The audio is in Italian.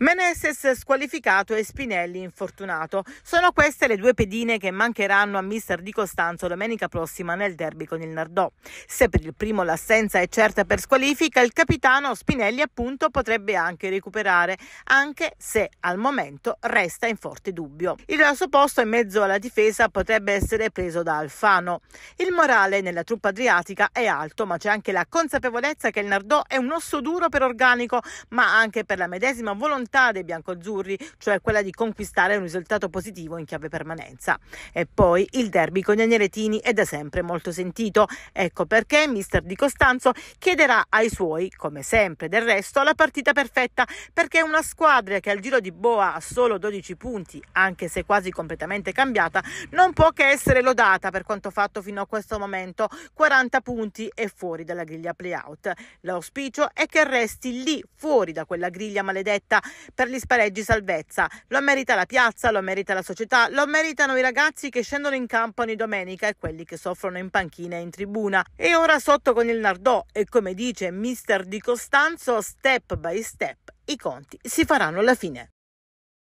Meneses squalificato e Spinelli infortunato. Sono queste le due pedine che mancheranno a mister Di Costanzo domenica prossima nel derby con il Nardò. Se per il primo l'assenza è certa per squalifica, il capitano Spinelli appunto potrebbe anche recuperare, anche se al momento resta in forte dubbio. Il suo posto in mezzo alla difesa potrebbe essere preso da Alfano. Il morale nella truppa adriatica è alto, ma c'è anche la consapevolezza che il Nardò è un osso duro per organico, ma anche per la medesima volontà difficoltà dei biancoazzurri, cioè quella di conquistare un risultato positivo in chiave permanenza. E poi il derby con gli agneretini è da sempre molto sentito. Ecco perché mister Di Costanzo chiederà ai suoi, come sempre del resto, la partita perfetta, perché una squadra che al giro di Boa ha solo 12 punti, anche se quasi completamente cambiata, non può che essere lodata per quanto fatto fino a questo momento. 40 punti e fuori dalla griglia playout. L'auspicio è che resti lì fuori da quella griglia maledetta per gli spareggi salvezza. Lo merita la piazza, lo merita la società, lo meritano i ragazzi che scendono in campo ogni domenica e quelli che soffrono in panchina e in tribuna. E ora sotto con il Nardò e come dice mister Di Costanzo, step by step i conti si faranno alla fine.